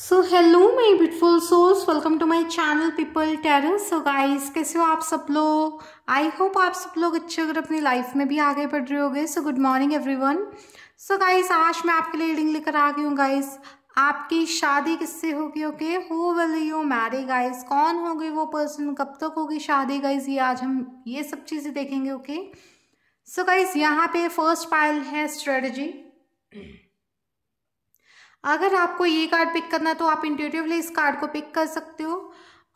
So hello my beautiful souls welcome to my channel people terrace so guys कैसे हो आप सब लोग आई होप आप सब लोग अच्छे अगर अपनी लाइफ में भी आगे बढ़ रहे होगे so good morning everyone so guys आज मैं आपके लिए रीडिंग लेकर आ गई हूँ गाइज़ आपकी शादी किससे होगी ओके हो विल यू मैरी गाइज कौन होगी वो पर्सन कब तक होगी शादी गाइज ये आज हम ये सब चीज़ें देखेंगे ओके सो गाइज़ यहाँ पे फर्स्ट पायल है स्ट्रेटजी अगर आपको ये कार्ड पिक करना है तो आप इंटिवली इस कार्ड को पिक कर सकते हो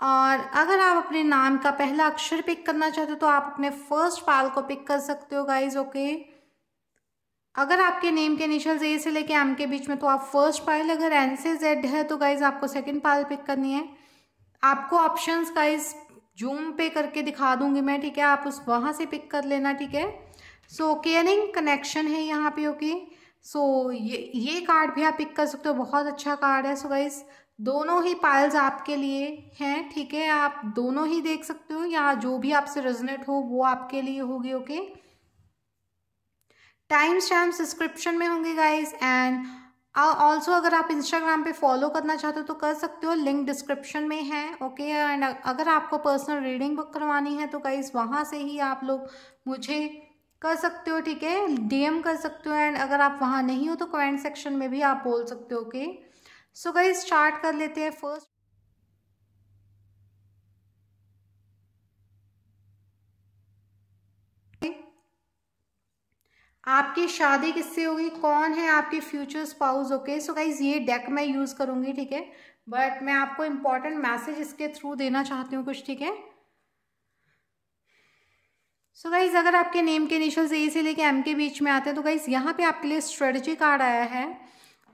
और अगर आप अपने नाम का पहला अक्षर पिक करना चाहते हो तो आप अपने फर्स्ट पाल को पिक कर सकते हो गाइज ओके अगर आपके नेम के इनिशियल ए से लेके एम के बीच में तो आप फर्स्ट पाल अगर एन से जेड है तो गाइज आपको सेकेंड पाल पिक करनी है आपको ऑप्शंस गाइज जूम पे करके दिखा दूंगी मैं ठीक है आप उस वहाँ से पिक कर लेना ठीक है सो केयरिंग कनेक्शन है यहाँ पे ओके okay? सो so, ये ये कार्ड भी आप पिक कर सकते हो बहुत अच्छा कार्ड है सो so गाइज दोनों ही पायल्स आपके लिए हैं ठीक है आप दोनों ही देख सकते हो या जो भी आपसे रेजोनेट हो वो आपके लिए होगी ओके टाइम स्टैम्प डिस्क्रिप्शन में होंगे गाइज एंड ऑल्सो अगर आप इंस्टाग्राम पे फॉलो करना चाहते हो तो कर सकते हो लिंक डिस्क्रिप्शन में है ओके एंड अगर आपको पर्सनल रीडिंग बुक करवानी है तो गाइज वहाँ से ही आप लोग मुझे कर सकते हो ठीक है डीएम कर सकते हो एंड अगर आप वहाँ नहीं हो तो कमेंट सेक्शन में भी आप बोल सकते हो ओके सो गई स्टार्ट कर लेते हैं फर्स्ट आपकी शादी किससे होगी कौन है आपके future spouse okay so guys ये डेक मैं यूज़ करूँगी ठीक है बट मैं आपको इम्पॉर्टेंट मैसेज इसके थ्रू देना चाहती हूँ कुछ ठीक है सो so गाइज़ अगर आपके नेम के इनिशियल्स ए से लेके एम के बीच में आते हैं तो गाइज़ यहाँ पे आपके लिए स्ट्रेटजी कार्ड आया है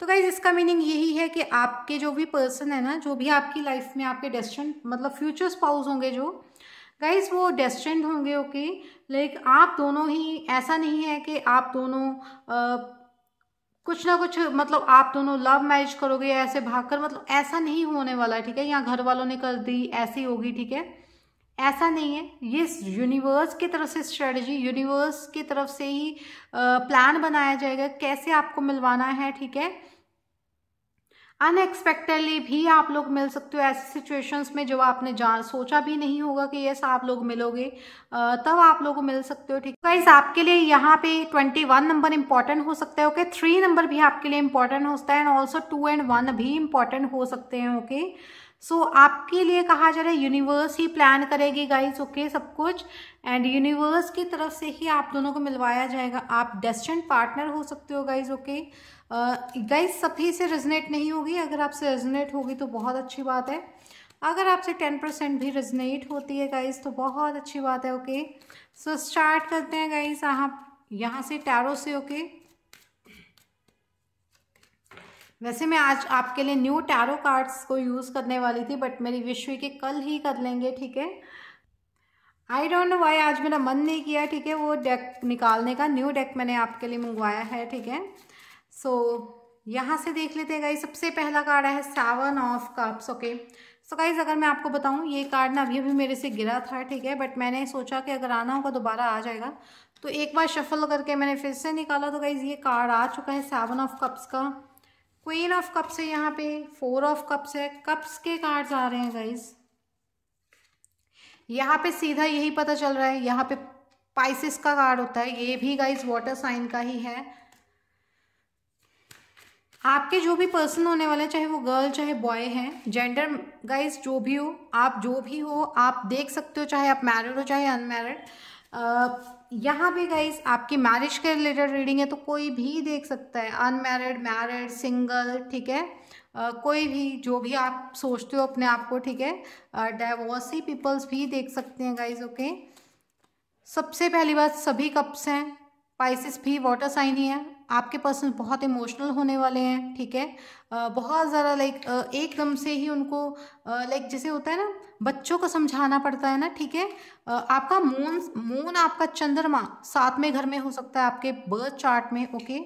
तो गाइज़ इसका मीनिंग यही है कि आपके जो भी पर्सन है ना जो भी आपकी लाइफ में आपके डेस्टेंट मतलब फ्यूचर स्पाउस होंगे जो गाइज वो डेस्टेंट होंगे ओके लाइक आप दोनों ही ऐसा नहीं है कि आप दोनों आ, कुछ ना कुछ मतलब आप दोनों लव मैरिज करोगे ऐसे भागकर मतलब ऐसा नहीं होने वाला है ठीक है यहाँ घर वालों ने कर दी ऐसी होगी ठीक है ऐसा नहीं है ये यूनिवर्स की तरफ से स्ट्रेटजी यूनिवर्स की तरफ से ही प्लान बनाया जाएगा कैसे आपको मिलवाना है ठीक है अनएक्सपेक्टेडली भी आप लोग मिल सकते हो ऐसी सिचुएशंस में जब आपने जान सोचा भी नहीं होगा कि यस आप लोग मिलोगे तब आप लोग मिल सकते हो ठीक है आपके लिए यहाँ पे ट्वेंटी वन नंबर इंपॉर्टेंट हो सकता है ओके थ्री नंबर भी आपके लिए इंपॉर्टेंट हो सकता है and also two and one भी इंपॉर्टेंट हो सकते हैं ओके okay? सो so, आपके लिए कहा जा रहा है यूनिवर्स ही प्लान करेगी गाइस ओके okay, सब कुछ एंड यूनिवर्स की तरफ से ही आप दोनों को मिलवाया जाएगा आप डेस्टिन पार्टनर हो सकते हो गाइज ओके गाइज सभी से रेजनेट नहीं होगी अगर आपसे रेजनेट होगी तो बहुत अच्छी बात है अगर आपसे टेन परसेंट भी रेजनेट होती है गाइज तो बहुत अच्छी बात है ओके सो स्टार्ट करते हैं गाइज आप यहाँ से टैरो से ओके okay? वैसे मैं आज आपके लिए न्यू टैरो कार्ड्स को यूज़ करने वाली थी बट मेरी विश हुई कि कल ही कर लेंगे ठीक है आई डोंट नो वाई आज मेरा मन नहीं किया ठीक है वो डेक निकालने का न्यू डेक मैंने आपके लिए मंगवाया है ठीक है सो so, यहाँ से देख लेते हैं गाई सबसे पहला कार्ड है seven of cups okay so guys अगर मैं आपको बताऊँ ये कार्ड ना अभी अभी मेरे से गिरा था ठीक है बट मैंने सोचा कि अगर आना होगा दोबारा आ जाएगा तो एक बार शफल करके मैंने फिर से निकाला तो गाइज ये कार्ड आ चुका है सेवन ऑफ कप्स का क्वीन ऑफ कप्स है यहाँ पे फोर ऑफ कप्स है कप्स के कार्ड्स आ रहे हैं गाइज यहाँ पे सीधा यही पता चल रहा है यहाँ पे पाइसिस का कार्ड होता है ये भी गाइज वाटर साइन का ही है आपके जो भी पर्सन होने वाले चाहे वो गर्ल चाहे बॉय हैं जेंडर गाइज जो भी हो आप जो भी हो आप देख सकते हो चाहे आप मैरिड हो चाहे अनमैरिड यहाँ पे गाइस आपकी मैरिज के रिलेटेड रीडिंग है तो कोई भी देख सकता है अनमैरिड मैरिड सिंगल ठीक है Uh, कोई भी जो भी आप सोचते हो अपने आप को ठीक है डाइवोर्सी पीपल्स भी देख सकते हैं गाइज ओके okay? सबसे पहली बात सभी कप्स हैं पाइसिस भी वाटर साइन ही है आपके पर्सन बहुत इमोशनल होने वाले हैं ठीक है आ, बहुत ज़्यादा लाइक एकदम से ही उनको लाइक जैसे होता है ना बच्चों को समझाना पड़ता है ना ठीक है आपका मून मून आपका चंद्रमा सातवें घर में हो सकता है आपके बर्थ चार्ट में ओके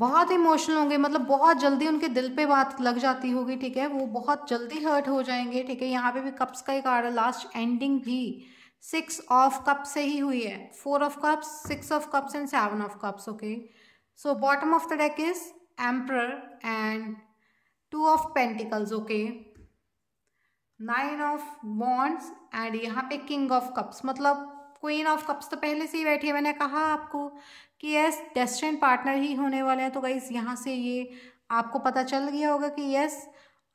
बहुत इमोशनल होंगे मतलब बहुत जल्दी उनके दिल पे बात लग जाती होगी ठीक है वो बहुत जल्दी हर्ट हो जाएंगे ठीक है यहाँ पे भी कप्स का एक आ रहा है लास्ट एंडिंग भी सिक्स ऑफ कप से ही हुई है four of cups six of cups and seven of cups okay so bottom of the deck is emperor and two of pentacles okay nine of wands and यहाँ पे king of cups मतलब queen of cups तो पहले से ही बैठी है मैंने कहा आपको कि यस डेस्टिन पार्टनर ही होने वाले हैं तो गाइज यहाँ से ये आपको पता चल गया होगा कि यस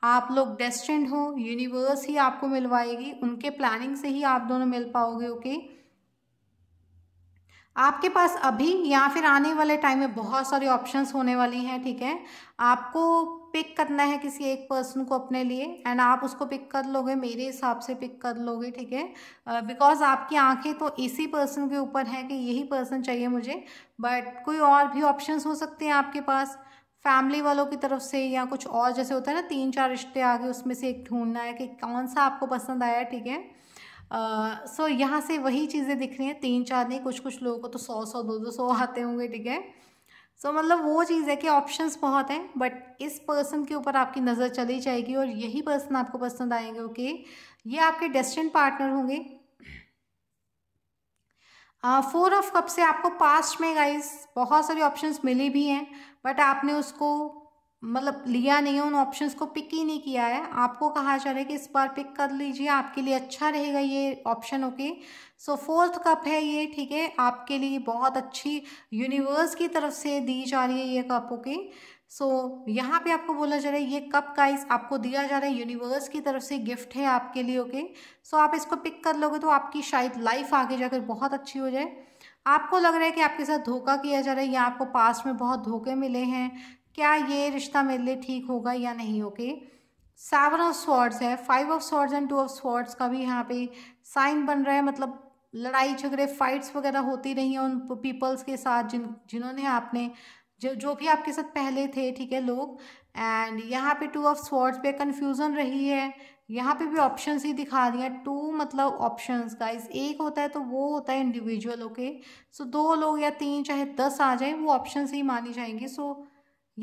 आप लोग डेस्टेंड हो यूनिवर्स ही आपको मिलवाएगी उनके प्लानिंग से ही आप दोनों मिल पाओगे ओके आपके पास अभी या फिर आने वाले टाइम में बहुत सारे ऑप्शंस होने वाली हैं ठीक है आपको पिक करना है किसी एक पर्सन को अपने लिए एंड आप उसको पिक कर लोगे मेरे हिसाब से पिक कर लोगे ठीक है बिकॉज आपकी आंखें तो इसी पर्सन के ऊपर हैं कि यही पर्सन चाहिए मुझे बट कोई और भी ऑप्शंस हो सकते हैं आपके पास फैमिली वालों की तरफ से या कुछ और जैसे होता है ना तीन चार रिश्ते आ गए उसमें से एक ढूंढना है कि कौन सा आपको पसंद आया ठीक है सो uh, so, यहाँ से वही चीज़ें दिख रही हैं तीन चार नहीं कुछ कुछ लोगों को तो सौ सौ दो दो सौ आते होंगे ठीक है सो so, मतलब वो चीज़ है कि ऑप्शंस बहुत हैं बट इस पर्सन के ऊपर आपकी नज़र चली जाएगी और यही पर्सन आपको पसंद आएंगे ओके okay? ये आपके डेस्टिन पार्टनर होंगे फोर ऑफ कप से आपको पास्ट में गाइस बहुत सारी ऑप्शंस मिली भी हैं बट आपने उसको मतलब लिया नहीं है उन ऑप्शंस को पिक ही नहीं किया है आपको कहा जा रहा है कि इस बार पिक कर लीजिए आपके लिए अच्छा रहेगा ये option okay so fourth cup है ये ठीक है आपके लिए बहुत अच्छी यूनिवर्स की तरफ से दी जा रही है ये कप ओके सो so, यहाँ पे आपको बोला जा रहा है ये कप काइस आपको दिया जा रहा है यूनिवर्स की तरफ से गिफ्ट है आपके लिए ओके सो so, आप इसको पिक कर लोगे तो आपकी शायद लाइफ आगे जाकर बहुत अच्छी हो जाए आपको लग रहा है कि आपके साथ धोखा किया जा रहा है या आपको पास में बहुत धोखे मिले हैं क्या ये रिश्ता मेरे लिए ठीक होगा या नहीं ओके सेवन ऑफ स्वॉर्ड्स है five of swords and two of swords का भी यहाँ पे साइन बन रहा है मतलब लड़ाई झगड़े फाइट्स वगैरह होती रही हैं उन पीपल्स के साथ जिन जिन्होंने आपने जो जो भी आपके साथ पहले थे ठीक है लोग एंड यहाँ पे टू ऑफ स्वॉर्ड्स पे कन्फ्यूज़न रही है यहाँ पे भी ऑप्शंस ही दिखा दिया टू मतलब ऑप्शंस गाइस एक होता है तो वो होता है इंडिविजुअल ओके सो दो लोग या तीन चाहे दस आ जाए वो ऑप्शंस ही मानी जाएंगे सो so,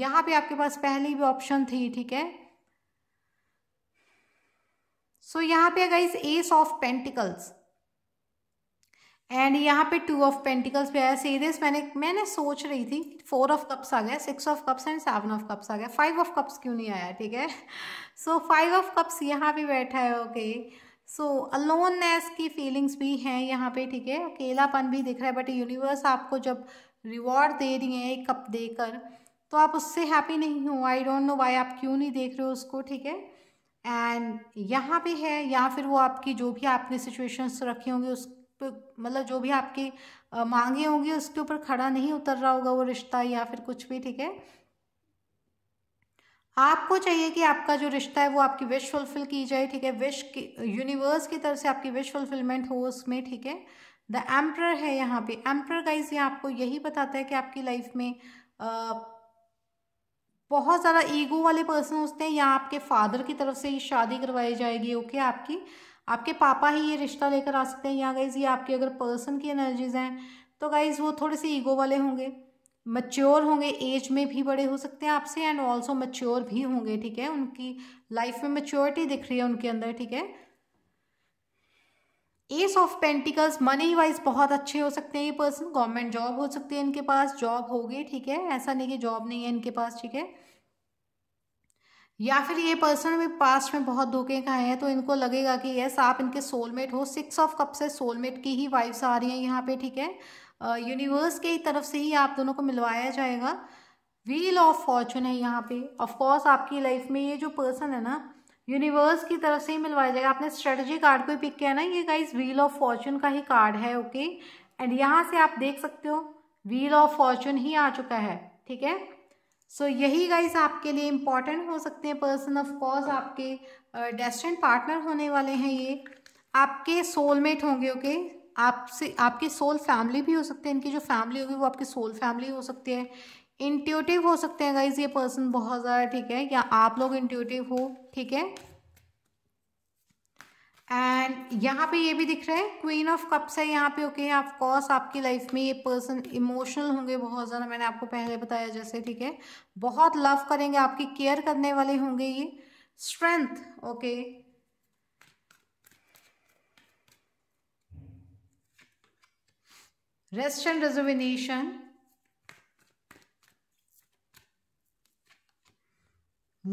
यहाँ पे आपके पास पहली भी ऑप्शन थी ठीक है सो so, यहाँ पे guys ace of pentacles and यहाँ पे टू ऑफ पेंटिकल्स भी आया सीरियस मैंने मैंने सोच रही थी फोर ऑफ कप्स आ गया six of cups and seven of cups आ गया फाइव ऑफ कप्स क्यों नहीं आया ठीक है सो फाइव ऑफ कप्स यहाँ पे बैठा है ओके सो अलोननेस की फीलिंग्स भी हैं यहाँ पे ठीक है अकेलापन भी दिख रहा है बट यूनिवर्स आपको जब रिवॉर्ड दे रही है एक कप देकर तो आप उससे हैप्पी नहीं हो आई डोंट नो वाई आप क्यों नहीं देख रहे हो उसको ठीक है एंड यहाँ पे है या फिर वो आपकी जो भी आपने सिचुएशंस रखी होंगी उस मतलब जो भी आपकी मांगे होंगी उसके ऊपर खड़ा नहीं उतर रहा होगा वो रिश्ता या फिर कुछ भी ठीक है आपको चाहिए कि आपका जो रिश्ता है वो आपकी विश फुलफिल की जाए ठीक है विश की यूनिवर्स की तरफ से आपकी विश फुलफिलमेंट हो उसमें ठीक है द एम्प्रर है यहाँ पे एम्प्रर गाइज ये आपको यही बताता है कि आपकी लाइफ में आ, बहुत ज़्यादा ईगो वाले पर्सन होते हैं या आपके फादर की तरफ से ही शादी करवाई जाएगी ओके आपकी आपके पापा ही ये रिश्ता लेकर आ सकते हैं या गाइज ये आपके अगर पर्सन की एनर्जीज हैं तो गाइज वो थोड़े से ईगो वाले होंगे मच्योर होंगे एज में भी बड़े हो सकते हैं आपसे एंड ऑल्सो मच्योर भी होंगे ठीक है उनकी लाइफ में मच्योरिटी दिख रही है उनके अंदर ठीक है ace of pentacles money wise बहुत अच्छे हो सकते हैं ये पर्सन गवर्नमेंट जॉब हो सकती है इनके पास जॉब होगी ठीक है ऐसा नहीं कि जॉब नहीं है इनके पास ठीक है या फिर ये पर्सन भी पास्ट में बहुत धोखे खाए हैं तो इनको लगेगा कि यस आप इनके सोलमेट हो सिक्स ऑफ कप से सोलमेट की ही वाइफ्स आ रही हैं यहाँ पे ठीक है यूनिवर्स के तरफ से ही आप दोनों को मिलवाया जाएगा व्हील ऑफ फॉर्चून है यहाँ पे ऑफ कोर्स आपकी लाइफ में ये जो पर्सन है ना यूनिवर्स की तरफ से ही मिलवाया जाएगा आपने स्ट्रेटजी कार्ड को पिक किया ना ये गाइज व्हील ऑफ फॉर्चून का ही कार्ड है ओके एंड यहाँ से आप देख सकते हो व्हील ऑफ फॉर्चून ही आ चुका है ठीक है सो so, यही गाइस आपके लिए इम्पॉर्टेंट हो सकते हैं पर्सन ऑफ कोर्स आपके डेस्टेंट पार्टनर होने वाले हैं ये आपके सोलमेट होंगे ओके okay? आपसे आपके सोल फैमिली भी हो सकते हैं इनकी जो फैमिली होगी वो आपकी सोल फैमिली हो सकती है इंट्यूटिव हो सकते हैं गाइज ये पर्सन बहुत ज़्यादा ठीक है या आप लोग इंट्यूटिव हो ठीक है एंड यहाँ पे ये भी दिख रहा है क्वीन ऑफ कप्स है यहाँ पे ओके ऑफ कोर्स आपकी लाइफ में ये पर्सन इमोशनल होंगे बहुत ज़्यादा मैंने आपको पहले बताया जैसे ठीक है बहुत लव करेंगे आपकी केयर करने वाले होंगे ये strength okay rest and rejuvenation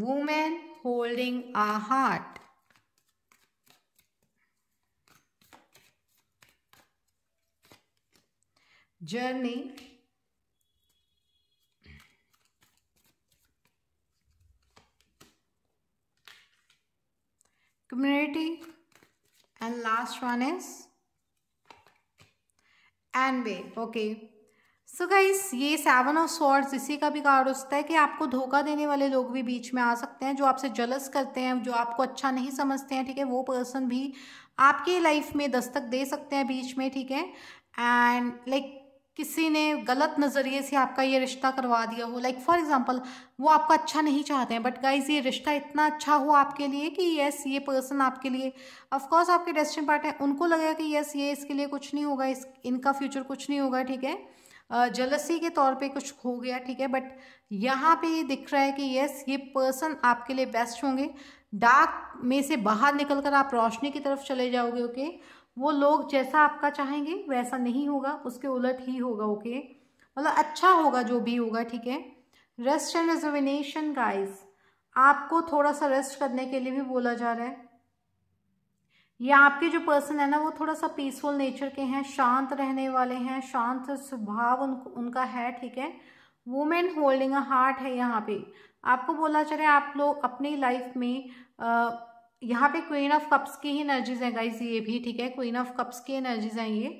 women holding a heart journey community and last one is and okay so guys ये सेवन ऑफ स्वॉर्ड्स इसी का भी कार्ड होता है कि आपको धोखा देने वाले लोग भी बीच में आ सकते हैं जो आपसे जलस करते हैं जो आपको अच्छा नहीं समझते हैं ठीक है वो पर्सन भी आपकी लाइफ में दस्तक दे सकते हैं बीच में ठीक है एंड लाइक किसी ने गलत नज़रिए से आपका ये रिश्ता करवा दिया हो लाइक फॉर एग्जांपल वो आपका अच्छा नहीं चाहते हैं बट गाइज ये रिश्ता इतना अच्छा हो आपके लिए कि यस ये पर्सन आपके लिए ऑफकोर्स आपके डेस्टिन पार्ट हैं उनको लगेगा कि येस ये इसके लिए कुछ नहीं होगा इस इनका फ्यूचर कुछ नहीं होगा ठीक है जलसी के तौर पे कुछ हो गया ठीक है बट यहाँ पे ये दिख रहा है कि यस ये पर्सन आपके लिए बेस्ट होंगे डार्क में से बाहर निकल कर आप रोशनी की तरफ चले जाओगे ओके okay? वो लोग जैसा आपका चाहेंगे वैसा नहीं होगा उसके उलट ही होगा ओके मतलब अच्छा होगा जो भी होगा ठीक है रेस्ट एंड रिजर्वेशन गाइस आपको थोड़ा सा रेस्ट करने के लिए भी बोला जा रहा है या आपके जो पर्सन है ना वो थोड़ा सा पीसफुल नेचर के हैं शांत रहने वाले हैं शांत स्वभाव उन, उनका है ठीक है वुमेन होल्डिंग अ हार्ट है यहाँ पे आपको बोला जा रहा है आप लोग अपनी लाइफ में आ, यहाँ पे क्वीन ऑफ कप्स की ही एनर्जीज हैं गाइज ये भी ठीक है क्वीन ऑफ कप्स की एनर्जीज हैं ये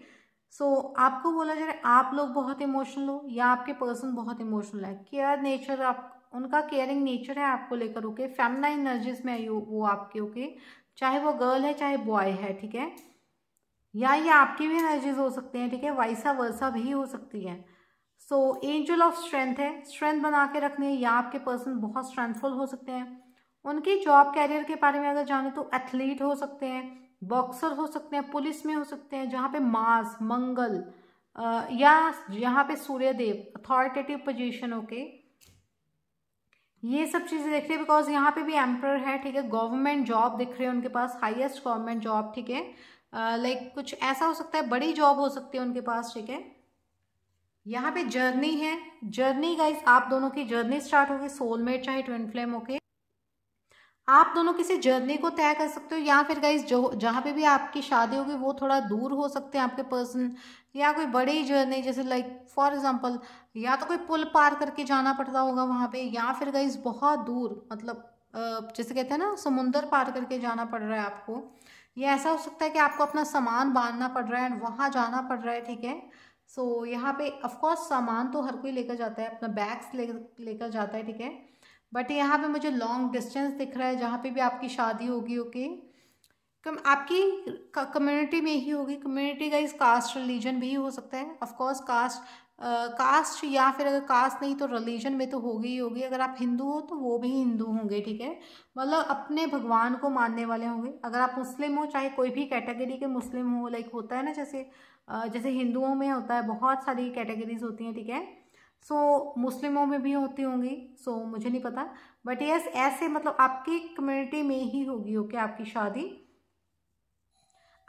सो so, आपको बोला जा रहा है आप लोग बहुत इमोशनल हो या आपके पर्सन बहुत इमोशनल है केयर नेचर आप उनका केयरिंग नेचर है आपको लेकर ओके फैमिला एनर्जीज में आई वो आपके ओके चाहे वो गर्ल है चाहे बॉय है ठीक है या ये आपकी भी एनर्जीज हो सकते हैं ठीक है वाइसा वर्सा भी हो सकती है सो एंजल ऑफ स्ट्रेंथ है स्ट्रेंथ बना के रखनी है या आपके पर्सन बहुत स्ट्रेंथफुल हो सकते हैं उनके जॉब कैरियर के बारे में अगर जाने तो एथलीट हो सकते हैं बॉक्सर हो सकते हैं पुलिस में हो सकते हैं जहाँ पे मास मंगल या यहाँ पे सूर्यदेव अथॉरिटेटिव पोजिशन ओके ये सब चीज़ें देख रहे हैं बिकॉज यहाँ पे भी एम्पर है ठीक है गवर्नमेंट जॉब दिख रही है उनके पास हाईएस्ट गवर्नमेंट जॉब ठीक है लाइक कुछ ऐसा हो सकता है बड़ी जॉब हो सकती है उनके पास ठीक है यहाँ पे जर्नी है जर्नी गाइस आप दोनों की जर्नी स्टार्ट होगी सोलमेट चाहे ट्विन फ्लेम ओके आप दोनों किसी जर्नी को तय कर सकते हो या फिर गाइज जो जहाँ पे भी आपकी शादी होगी वो थोड़ा दूर हो सकते हैं आपके पर्सन या कोई बड़ी जर्नी जैसे लाइक फॉर एग्जांपल या तो कोई पुल पार करके जाना पड़ता होगा वहाँ पे या फिर गाइज बहुत दूर मतलब जैसे कहते हैं ना समुंदर पार करके जाना पड़ रहा है आपको या ऐसा हो सकता है कि आपको अपना सामान बांधना पड़ रहा है एंड वहाँ जाना पड़ रहा है ठीक है सो so, यहाँ पे ऑफकोर्स सामान तो हर कोई लेकर जाता है अपना बैग्स लेकर लेकर जाता है ठीक है बट यहाँ पे मुझे लॉन्ग डिस्टेंस दिख रहा है जहाँ पे भी आपकी शादी होगी ओके कम आपकी कम्युनिटी में ही होगी कम्युनिटी का इस कास्ट रिलीजन भी हो सकता है ऑफकोर्स कास्ट कास्ट या फिर अगर कास्ट नहीं तो रिलीजन में तो होगी ही होगी अगर आप हिंदू हो तो वो भी हिंदू होंगे ठीक है मतलब अपने भगवान को मानने वाले होंगे अगर आप मुस्लिम हो चाहे कोई भी कैटेगरी के मुस्लिम हो लाइक होता है ना जैसे जैसे हिंदुओं में होता है बहुत सारी कैटेगरीज होती हैं ठीक है थीके? सो so, मुस्लिमों में भी होती होंगी सो so, मुझे नहीं पता बट यस ऐसे मतलब आपकी कम्युनिटी में ही होगी ओके okay, आपकी शादी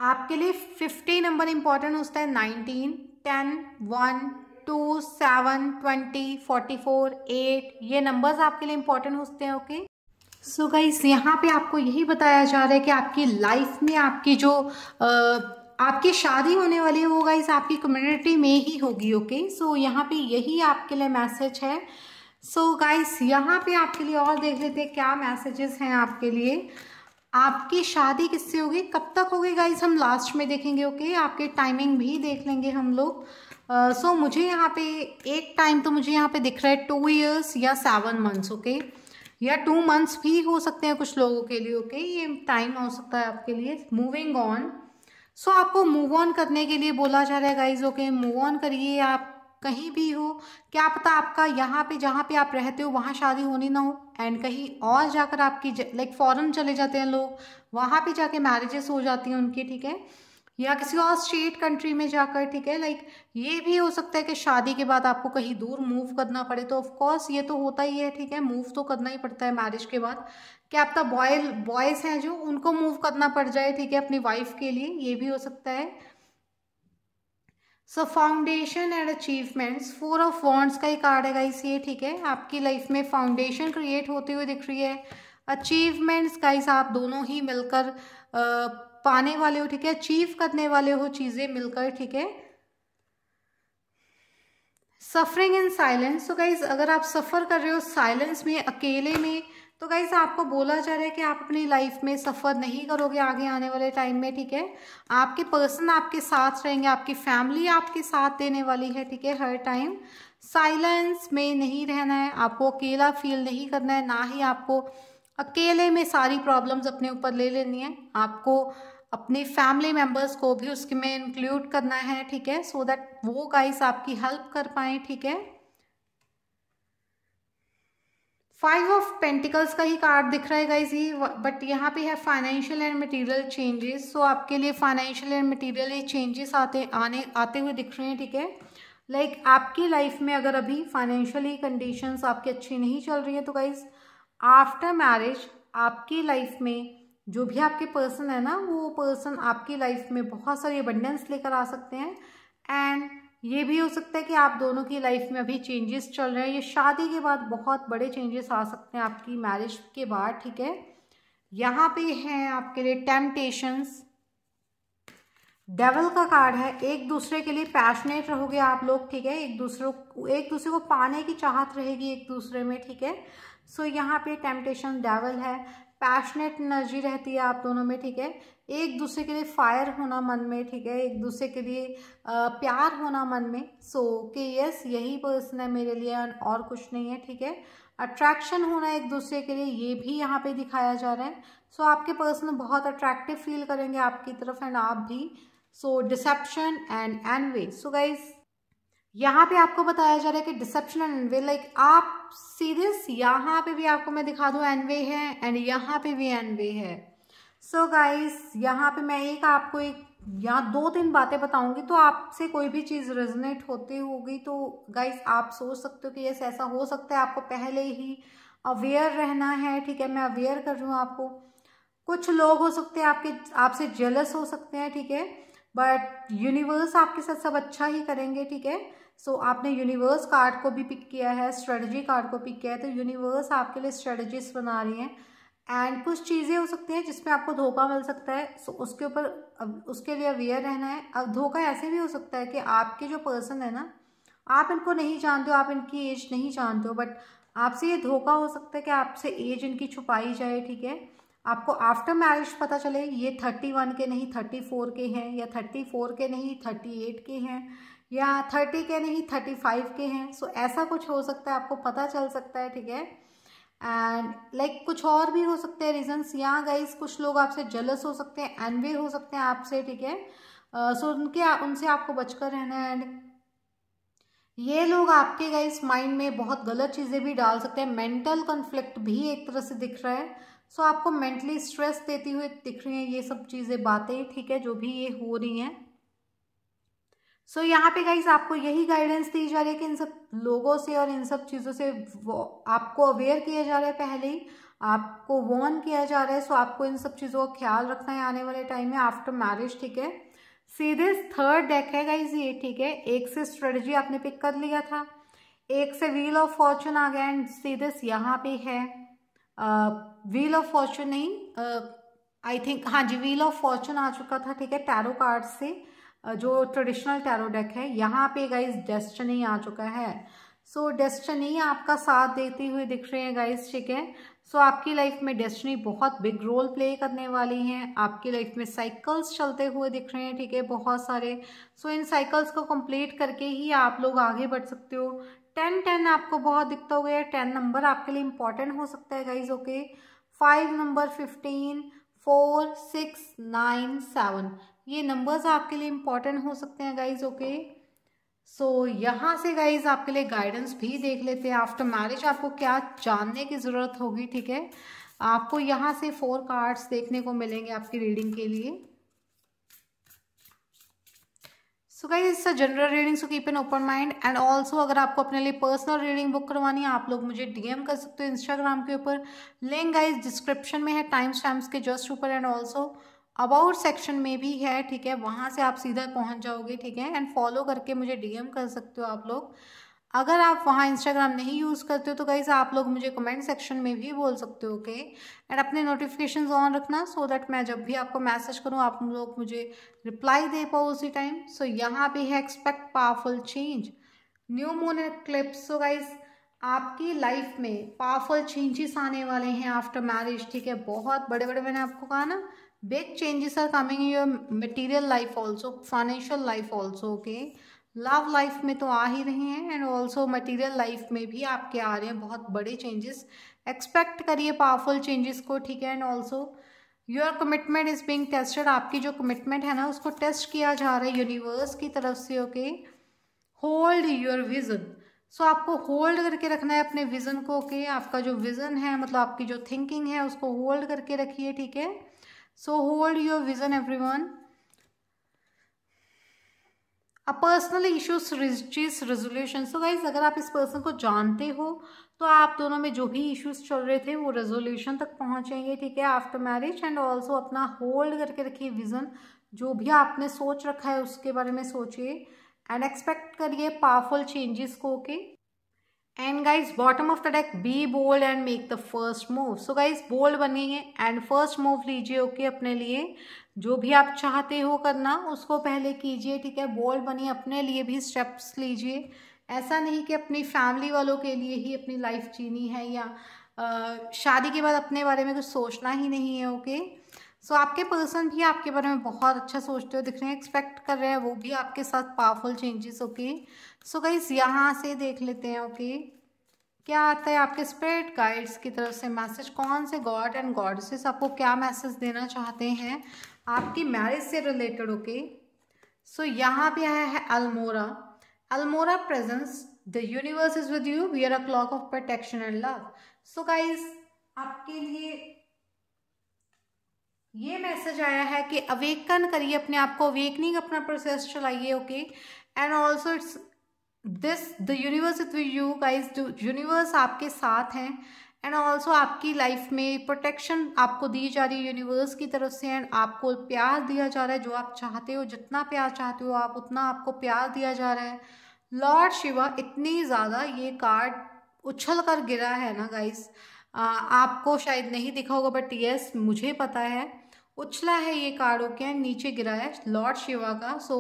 आपके लिए फिफ्टी नंबर इंपॉर्टेंट होता है nineteen ten one two seven twenty forty four eight ये नंबर्स आपके लिए इंपॉर्टेंट होते हैं ओके सो गाइस यहाँ पे आपको यही बताया जा रहा है कि आपकी लाइफ में आपकी जो आ, आपकी शादी होने वाली हो गाइस आपकी कम्युनिटी में ही होगी ओके सो यहाँ पे यही आपके लिए मैसेज है सो so गाइस यहाँ पे आपके लिए और देख लेते हैं क्या मैसेजेस हैं आपके लिए आपकी शादी किससे होगी कब तक होगी गाइस हम लास्ट में देखेंगे ओके okay? आपके टाइमिंग भी देख लेंगे हम लोग सो uh, so, मुझे यहाँ पे एक टाइम तो मुझे यहाँ पे दिख रहा है टू इयर्स या सेवन मंथ्स ओके या टू मंथ्स भी हो सकते हैं कुछ लोगों के लिए ओके okay? ये टाइम हो सकता है आपके लिए मूविंग ऑन सो so, आपको मूव ऑन करने के लिए बोला जा रहा है गाइज ओके मूव ऑन करिए आप कहीं भी हो क्या पता आपका यहाँ पे जहाँ पे आप रहते हो वहाँ शादी होनी ना हो एंड कहीं और जाकर आपकी लाइक फॉरेन चले जाते हैं लोग वहाँ पे जाके मैरिजेस हो जाती हैं उनकी ठीक है या किसी और स्टेट कंट्री में जाकर ठीक है लाइक ये भी हो सकता है कि शादी के बाद आपको कहीं दूर मूव करना पड़े तो ऑफ कोर्स ये तो होता ही है ठीक है मूव तो करना ही पड़ता है मैरिज के बाद कि आपका बॉय बॉयज़ हैं जो उनको मूव करना पड़ जाए ठीक है अपनी वाइफ के लिए ये भी हो सकता है so foundation and achievements four of wands का ही कार्ड है गाइस ये ठीक है आपकी लाइफ में फाउंडेशन क्रिएट होती हुई दिख रही है अचीवमेंट्स गाइस आप दोनों ही मिलकर आ, पाने वाले हो ठीक है अचीव करने वाले हो चीज़ें मिलकर ठीक है suffering in silence so guys अगर आप सफ़र कर रहे हो साइलेंस में अकेले में तो गाइज आपको बोला जा रहा है कि आप अपनी लाइफ में सफ़र नहीं करोगे आगे आने वाले टाइम में ठीक है आपके पर्सन आपके साथ रहेंगे आपकी फैमिली आपके साथ देने वाली है ठीक है हर टाइम साइलेंस में नहीं रहना है आपको अकेला फील नहीं करना है ना ही आपको अकेले में सारी प्रॉब्लम्स अपने ऊपर ले लेनी है आपको अपने फैमिली मेम्बर्स को भी उसके में इंक्लूड करना है ठीक है सो so दैट वो गाइस आपकी हेल्प कर पाएँ ठीक है फाइव ऑफ पेंटिकल्स का ही कार्ड दिख रहा है गाइज ये बट यहाँ पे है financial and material changes so आपके लिए फाइनेंशियल एंड मटेरियल चेंजेस आते आने आते हुए दिख रहे हैं ठीक है लाइक like, आपकी लाइफ में अगर अभी फाइनेंशियली कंडीशंस आपकी अच्छी नहीं चल रही है तो गाइज आफ्टर मैरिज आपकी लाइफ में जो भी आपके पर्सन है ना वो पर्सन आपकी लाइफ में बहुत सारी अबंडेंस लेकर आ सकते हैं एंड ये भी हो सकता है कि आप दोनों की लाइफ में अभी चेंजेस चल रहे हैं ये शादी के बाद बहुत बड़े चेंजेस आ सकते हैं आपकी मैरिज के बाद ठीक है यहाँ पे हैं आपके लिए टेम्पटेशंस डेवल का कार्ड है एक दूसरे के लिए पैशनेट रहोगे आप लोग ठीक है एक दूसरे एक दूसरे को पाने की चाहत रहेगी एक दूसरे में ठीक है सो so, यहाँ पे टेम्पटेशन डेवल है पैशनेट एनर्जी रहती है आप दोनों में ठीक है एक दूसरे के लिए फायर होना मन में ठीक है एक दूसरे के लिए प्यार होना मन में सो के यस यही पर्सन है मेरे लिए और कुछ नहीं है ठीक है अट्रैक्शन होना एक दूसरे के लिए ये भी यहाँ पे दिखाया जा रहा है सो so, आपके पर्सन बहुत अट्रैक्टिव फील करेंगे आपकी तरफ एंड आप भी so deception and envy so guys यहाँ पे आपको बताया जा रहा है कि डिसेप्शन एंड एनवे लाइक आप सीरियस यहाँ पे भी आपको मैं दिखा दूँ एनवे है एंड यहाँ पे भी एनवे है सो so गाइस यहाँ पे मैं एक आपको एक यहाँ दो तीन बातें बताऊंगी तो आपसे कोई भी चीज़ रेजनेट होती होगी तो गाइस आप सोच सकते हो कि यस ऐसा हो सकता है आपको पहले ही अवेयर रहना है ठीक है मैं अवेयर कर रही हूँ आपको कुछ लोग हो सकते हैं आपके आपसे जेलस हो सकते हैं ठीक है बट यूनिवर्स आपके साथ सब अच्छा ही करेंगे ठीक है सो so, आपने यूनिवर्स कार्ड को भी पिक किया है स्ट्रेटजी कार्ड को पिक किया है तो यूनिवर्स आपके लिए स्ट्रेटजीज बना रही हैं एंड कुछ चीज़ें हो सकती हैं जिसमें आपको धोखा मिल सकता है सो so, उसके ऊपर उसके लिए अवेयर रहना है अब धोखा ऐसे भी हो सकता है कि आपके जो पर्सन है ना आप इनको नहीं जानते हो आप इनकी एज नहीं जानते हो बट आपसे ये धोखा हो सकता है कि आपसे एज इनकी छुपाई जाए ठीक है आपको आफ्टर मैरिज पता चले ये थर्टी वन के नहीं थर्टी फोर के हैं या थर्टी फोर के नहीं थर्टी एट के हैं या थर्टी के नहीं थर्टी फाइव के हैं सो so, ऐसा कुछ हो सकता है आपको पता चल सकता है ठीक है एंड लाइक like, कुछ और भी हो सकते हैं रीजन्स या गाइज कुछ लोग आपसे जलस हो सकते हैं एनवे हो सकते हैं आपसे ठीक है सो uh, so, उनके उनसे आपको बचकर रहना है एंड ये लोग आपके गाइस माइंड में बहुत गलत चीज़ें भी डाल सकते हैं मेंटल कन्फ्लिक्ट भी एक तरह से दिख रहा है सो so, आपको मेंटली स्ट्रेस देती हुई दिख रही हैं ये सब चीज़ें बातें ठीक है जो भी ये हो रही हैं सो so, यहाँ पे गाइज आपको यही गाइडेंस दी जा रही है कि इन सब लोगों से और इन सब चीज़ों से आपको अवेयर किया जा रहा है पहले ही आपको वॉर्न किया जा रहा है सो आपको इन सब चीज़ों का ख्याल रखना है आने वाले टाइम में आफ्टर मैरिज ठीक है सीधे थर्ड डेक है गाइज ये ठीक है एक से स्ट्रेटजी आपने पिक कर लिया था एक से व्हील ऑफ फॉर्चून आ गया एंड सीधे यहाँ पे है व्हील ऑफ फॉर्चून नहीं आई थिंक हाँ जी व्हील ऑफ फॉर्चून आ चुका था ठीक है टैरो कार्ड से जो ट्रेडिशनल टैरो डेक है यहाँ पे गाइज डेस्टनी आ चुका है सो so, डेस्टनी आपका साथ देते हुए दिख रहे हैं गाइज ठीक है सो so, आपकी लाइफ में डेस्टनी बहुत बिग रोल प्ले करने वाली हैं आपकी लाइफ में साइकिल्स चलते हुए दिख रहे हैं ठीक है बहुत सारे सो so, इन साइकिल्स को कंप्लीट करके ही आप लोग आगे बढ़ सकते हो टेन टेन आपको बहुत दिखता हो गया टेन नंबर आपके लिए इंपॉर्टेंट हो सकता है guys okay five number fifteen four six nine seven ये नंबर्स आपके लिए इम्पॉर्टेंट हो सकते हैं गाइज ओके सो यहाँ से गाइज आपके लिए गाइडेंस भी देख लेते हैं आफ्टर मैरिज आपको क्या जानने की ज़रूरत होगी ठीक है आपको यहाँ से फोर कार्ड्स देखने को मिलेंगे आपकी रीडिंग के लिए so guys it's a general reading so keep an open mind and also अगर आपको अपने लिए पर्सनल रीडिंग बुक करवानी है आप लोग मुझे डीएम कर सकते हो इंस्टाग्राम के ऊपर लिंक गाइज डिस्क्रिप्शन में है टाइम्स टाइम्स के जस्ट ऊपर एंड ऑल्सो अबाउट सेक्शन में भी है ठीक है वहाँ से आप सीधा पहुँच जाओगे ठीक है एंड फॉलो करके मुझे डीएम कर सकते हो आप लोग अगर आप वहाँ इंस्टाग्राम नहीं यूज़ करते हो तो से आप लोग मुझे कमेंट सेक्शन में भी बोल सकते हो ओके एंड अपने नोटिफिकेशन ऑन रखना सो so दैट मैं जब भी आपको मैसेज करूँ आप लोग मुझे रिप्लाई दे पाओ उसी टाइम सो so, यहाँ पे है expect powerful change new moon eclipse so guys आपकी लाइफ में पावरफुल चेंजेस आने वाले हैं आफ्टर मैरिज ठीक है बहुत बड़े बड़े मैंने आपको कहा ना big changes are coming in your material life also financial life also okay love life में तो आ ही रहे हैं एंड ऑल्सो मटीरियल लाइफ में भी आपके आ रहे हैं बहुत बड़े चेंजेस एक्सपेक्ट करिए पावरफुल चेंजेस को ठीक है and also your commitment is being tested आपकी जो कमिटमेंट है ना उसको टेस्ट किया जा रहा है यूनिवर्स की तरफ से okay hold your vision so आपको होल्ड करके रखना है अपने विज़न को ओके okay? आपका जो विज़न है मतलब आपकी जो थिंकिंग है उसको होल्ड करके रखिए ठीक है so hold your vision everyone a personal issues reaches resolution so guys अगर आप इस पर्सन को जानते हो तो आप दोनों में जो भी इश्यूज चल रहे थे वो रेजोल्यूशन तक पहुंचेंगे ठीक है आफ्टर मैरिज एंड ऑल्सो अपना होल्ड करके रखिए विजन जो भी आपने सोच रखा है उसके बारे में सोचिए एंड एक्सपेक्ट करिए पावरफुल चेंजेस को के and guys bottom of the deck be bold and make the first move so guys bold बनेंगे एंड फर्स्ट मूव लीजिए ओके अपने लिए जो भी आप चाहते हो करना उसको पहले कीजिए ठीक है बोल्ड बनिए अपने लिए भी स्टेप्स लीजिए ऐसा नहीं कि अपनी फैमिली वालों के लिए ही अपनी लाइफ जीनी है या शादी के बाद अपने बारे में कुछ सोचना ही नहीं है ओके okay? सो so, आपके पर्सन भी आपके बारे में बहुत अच्छा सोचते हो दिख रहे हैं एक्सपेक्ट कर रहे हैं वो भी आपके साथ powerful changes okay so guys यहाँ से देख लेते हैं ओके okay? क्या आता है आपके स्पिरिट गाइड्स की तरफ से मैसेज कौन से गॉड एंड से आपको क्या मैसेज देना चाहते हैं आपकी मैरिज से रिलेटेड ओके सो यहाँ पे आया है अल्मोरा अल्मोरा presence the universe is with you we are a cloak of protection and love so guys आपके लिए ये मैसेज आया है कि अवेकन करिए अपने आप को अवेकनिंग अपना प्रोसेस चलाइए okay and also it's this the universe with we you guys universe आपके साथ हैं एंड ऑल्सो आपकी लाइफ में प्रोटेक्शन आपको दी जा रही है यूनिवर्स की तरफ से एंड आपको प्यार दिया जा रहा है जो आप चाहते हो जितना प्यार चाहते हो आप उतना आपको प्यार दिया जा रहा है लॉर्ड शिवा इतनी ज़्यादा ये कार्ड उछल कर गिरा है ना गाइज आपको शायद नहीं दिखा होगा बट यस मुझे पता है उछला है ये कार्ड ओके नीचे गिरा है लॉर्ड शिवा का सो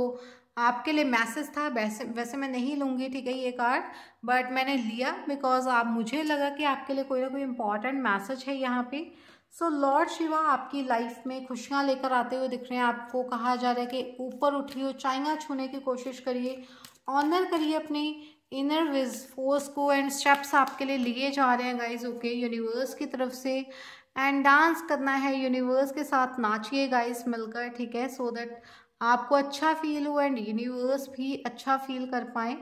आपके लिए मैसेज था वैसे वैसे मैं नहीं लूँगी ठीक है ये कार्ड बट मैंने लिया बिकॉज आप मुझे लगा कि आपके लिए कोई ना कोई इम्पॉर्टेंट मैसेज है यहाँ पे सो लॉर्ड शिवा आपकी लाइफ में खुशियाँ लेकर आते हुए दिख रहे हैं आपको कहा जा रहा है कि ऊपर उठिए चाइना छूने की कोशिश करिए ऑनर करिए अपनी इनर विज फोर्स को एंड स्टेप्स आपके लिए लिए जा रहे हैं गाइज ओके यूनिवर्स की तरफ से एंड डांस करना है यूनिवर्स के साथ नाचिए गाइस मिलकर ठीक है सो so दैट आपको अच्छा फील हो एंड यूनिवर्स भी अच्छा फील कर पाए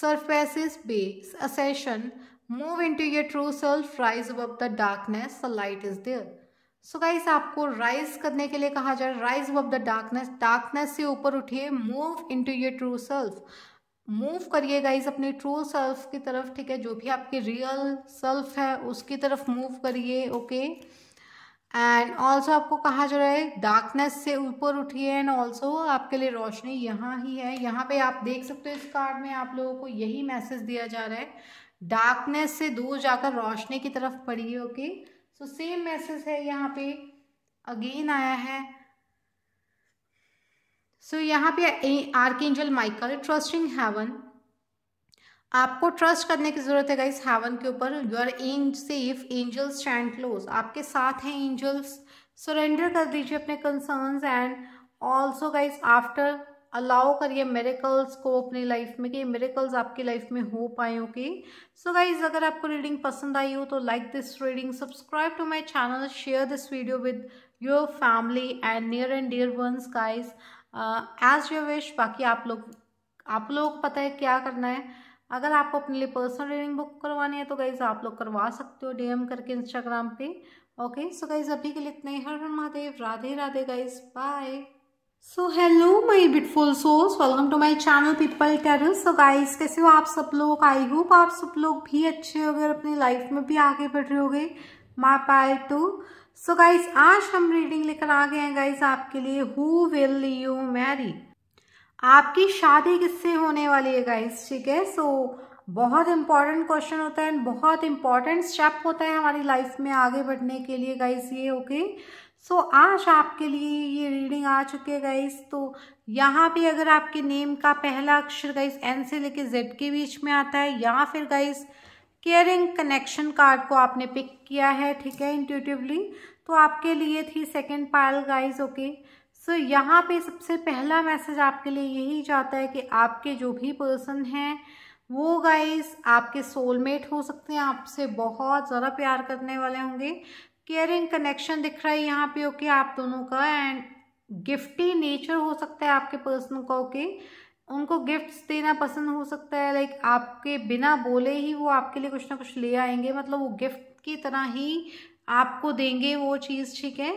surfaces base assertion move into your true self rise up the darkness light is there so guys आपको राइज करने के लिए कहा जा रहा है rise up the darkness darkness से ऊपर उठिए move into your true self move करिए गाइज अपने ट्रू सेल्फ की तरफ ठीक है जो भी आपकी रियल सेल्फ है उसकी तरफ मूव करिए ओके एंड ऑल्सो आपको कहा जा रहा है डार्कनेस से ऊपर उठिए एंड ऑल्सो आपके लिए रोशनी यहाँ ही है यहाँ पे आप देख सकते हो इस कार्ड में आप लोगों को यही मैसेज दिया जा रहा है डार्कनेस से दूर जाकर रोशनी की तरफ पढ़िए ओके सो सेम मैसेज है यहाँ पे अगेन आया है सो so, यहाँ पे एंजल माइकल ट्रस्टिंग हेवन आपको ट्रस्ट करने की ज़रूरत है गाइस हेवन के ऊपर you are an safe angels stand close आपके साथ हैं एंजल्स सरेंडर कर दीजिए अपने concerns and also guys after allow करिए मेरेकल्स को अपनी लाइफ में कि मेरेकल्स आपकी लाइफ में हो पाए ओके सो गाइज अगर आपको रीडिंग पसंद आई हो तो like this reading subscribe to my channel share this video with your family and near and dear ones guys as your wish बाकी आप लोग आप लोगों को पता है क्या करना है अगर आपको अपने लिए पर्सनल रीडिंग बुक करवानी है तो गाइज आप लोग करवा सकते हो डीएम करके इंस्टाग्राम पे ओके सो गाइज अभी के लिए इतने Har Har Mahadev Radhe Radhe guys bye so hello my beautiful souls welcome to my channel people टेर सो गाइज कैसे हो आप सब लोग आई होप आप सब लोग भी अच्छे हो गए अपनी लाइफ में भी आगे बढ़ रहे हो गए माई पाए टू सो गाइस गाइज आज हम रीडिंग लेकर आ गए हैं गाइज आपके लिए हु विल यू मैरी आपकी शादी किससे होने वाली है गाइस ठीक है सो बहुत इंपॉर्टेंट क्वेश्चन होता है बहुत इंपॉर्टेंट स्टेप होता है हमारी लाइफ में आगे बढ़ने के लिए गाइज ये ओके सो so, आज आपके लिए ये रीडिंग आ चुके है गाइस तो यहाँ पे अगर आपके नेम का पहला अक्षर गाइस एन से लेके जेड के बीच में आता है या फिर गाइस केयरिंग कनेक्शन कार्ड को आपने पिक किया है ठीक है इंट्यूटिवली तो आपके लिए थी second pile guys okay so यहाँ पे सबसे पहला मैसेज आपके लिए यही जाता है कि आपके जो भी पर्सन हैं वो गाइस आपके सोलमेट हो सकते हैं आपसे बहुत ज़्यादा प्यार करने वाले होंगे केयरिंग कनेक्शन दिख रहा है यहाँ पे ओके आप दोनों का एंड गिफ्टी नेचर हो सकता है आपके पर्सन का ओके उनको गिफ्ट्स देना पसंद हो सकता है लाइक आपके बिना बोले ही वो आपके लिए कुछ ना कुछ ले आएंगे मतलब वो गिफ्ट की तरह ही आपको देंगे वो चीज़ ठीक है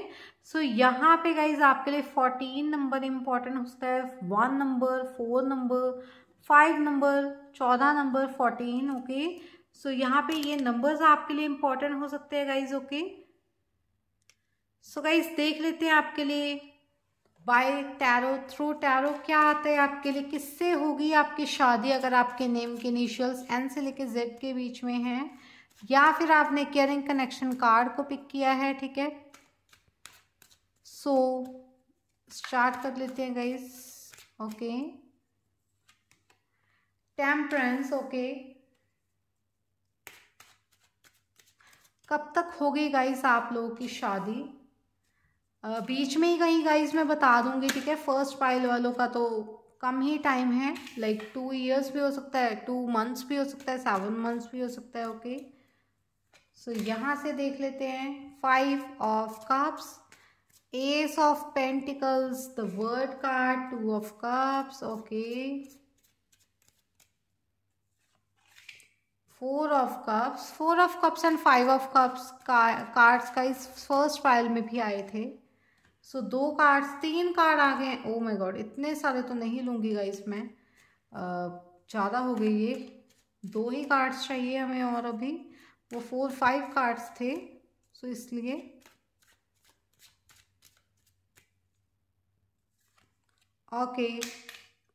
सो so, यहाँ पे गाइज आपके लिए फोर्टीन नंबर इम्पॉर्टेंट होता है one number four number five number चौदह नंबर फोर्टीन ओके सो यहाँ पे ये नंबर्स आपके लिए इम्पॉर्टेंट हो सकते हैं गाइज ओके सो गाइज देख लेते हैं आपके लिए बाय टैरो थ्रू टैरो क्या आता है आपके लिए किससे होगी आपकी शादी अगर आपके नेम के इनिशियल्स एन से लेके जेड के बीच में है या फिर आपने केयरिंग कनेक्शन कार्ड को पिक किया है ठीक है सो स्टार्ट कर लेते हैं गाइस ओके टेम्परेंस ओके कब तक होगी गाइस आप लोगों की शादी बीच में ही कहीं गाइस मैं बता दूंगी ठीक है फर्स्ट पाइल वालों का तो कम ही टाइम है लाइक टू इयर्स भी हो सकता है टू मंथ्स भी हो सकता है सेवन मंथ्स भी हो सकता है ओके okay? सो so, यहाँ से देख लेते हैं five of cups ace of pentacles the world card two of cups okay four of cups four of cups and five of cups cards का इस फर्स्ट फाइल में भी आए थे सो so, दो कार्ड्स तीन कार्ड आ गए ओ माय गॉड इतने सारे तो नहीं लूंगी गई इसमें ज़्यादा हो गई ये दो ही कार्ड्स चाहिए हमें और अभी वो फोर फाइव कार्ड्स थे सो इसलिए okay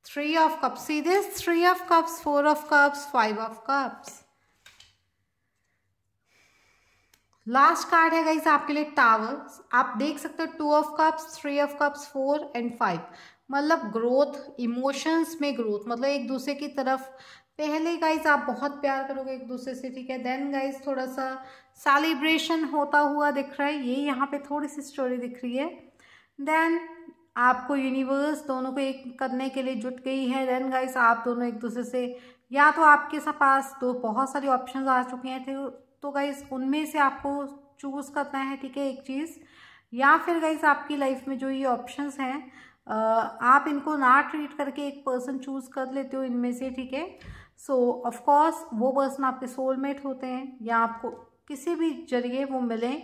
three of cups see this three of cups four of cups five of cups last card है गाइस आपके लिए टावर आप देख सकते हो two of cups three of cups four and five मतलब ग्रोथ इमोशंस में ग्रोथ मतलब एक दूसरे की तरफ पहले गाइज आप बहुत प्यार करोगे एक दूसरे से ठीक है देन गाइज थोड़ा सा सेलिब्रेशन होता हुआ दिख रहा है ये यहाँ पे थोड़ी सी स्टोरी दिख रही है देन आपको यूनिवर्स दोनों को एक करने के लिए जुट गई है देन गाइस आप दोनों एक दूसरे से या तो आपके सा पास दो बहुत सारे ऑप्शन आ चुके हैं थे तो गाइस तो उनमें से आपको चूज़ करना है ठीक है एक चीज़ या फिर गाइस आपकी लाइफ में जो ये ऑप्शंस हैं आप इनको ना ट्रीट करके एक पर्सन चूज़ कर लेते हो इनमें से ठीक है सो ऑफकोर्स वो पर्सन आपके सोलमेट होते हैं या आपको किसी भी जरिए वो मिलें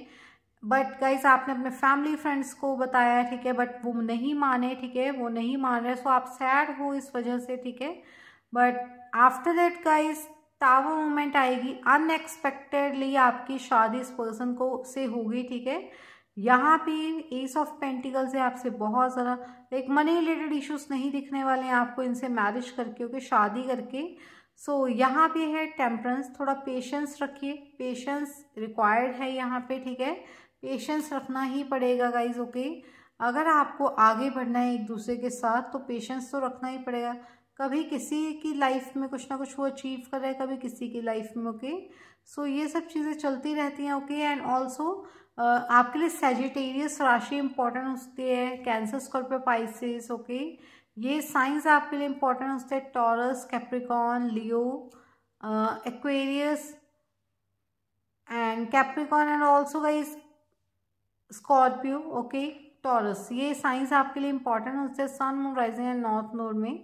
बट गाइज आपने अपने फैमिली फ्रेंड्स को बताया ठीक है बट वो नहीं माने ठीक है वो नहीं मान रहे सो so आप सैड हो इस वजह से ठीक है but after that guys tower moment आएगी अनएक्सपेक्टेडली आपकी शादी इस पर्सन को से होगी ठीक है यहाँ पे एस ऑफ पेंटिकल से आपसे बहुत ज़्यादा एक मनी रिलेटेड इश्यूज नहीं दिखने वाले हैं आपको इनसे मैरिज करके ओके शादी करके सो so, यहाँ भी है टेम्परेंस थोड़ा पेशेंस रखिए पेशेंस रिक्वायर्ड है यहाँ पे ठीक है पेशेंस रखना ही पड़ेगा गाइज ओके अगर आपको आगे बढ़ना है एक दूसरे के साथ तो पेशेंस तो रखना ही पड़ेगा कभी किसी की लाइफ में कुछ ना कुछ वो अचीव कर रहे हैं कभी किसी की लाइफ में ओके सो so, ये सब चीज़ें चलती रहती हैं ओके एंड ऑल्सो आपके लिए सेजिटेरियस राशि इंपॉर्टेंट होती है Cancer Scorpio Pisces okay okay? ये साइंस आपके लिए इंपॉर्टेंट होते हैं Taurus Capricorn Leo Aquarius and Capricorn and also guys Scorpio okay Taurus ये साइंस आपके लिए इंपॉर्टेंट होते हैं sun moon rising and north node में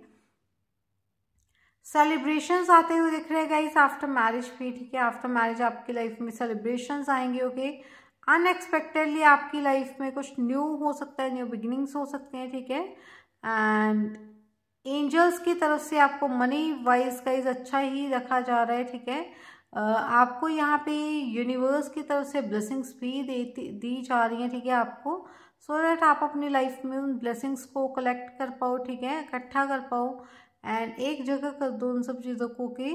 सेलिब्रेशंस आते हुए दिख रहे हैं गाइस आफ्टर मैरिज भी ठीक है आफ्टर मैरिज आपकी लाइफ में सेलिब्रेशंस आएंगे ओके okay? अनएक्सपेक्टेडली आपकी लाइफ में कुछ न्यू हो सकता है न्यू बिगिनिंग्स हो सकते हैं ठीक है एंड एंजल्स की तरफ से आपको मनी वाइज का इज अच्छा ही रखा जा रहा है ठीक है uh, आपको यहाँ पे यूनिवर्स की तरफ से ब्लेसिंग्स भी देती दी जा रही हैं ठीक है आपको सो so दैट आप अपनी लाइफ में उन ब्लेसिंग्स को कलेक्ट कर पाओ ठीक है इकट्ठा कर पाओ एंड एक जगह कर दो उन सब चीज़ों को कि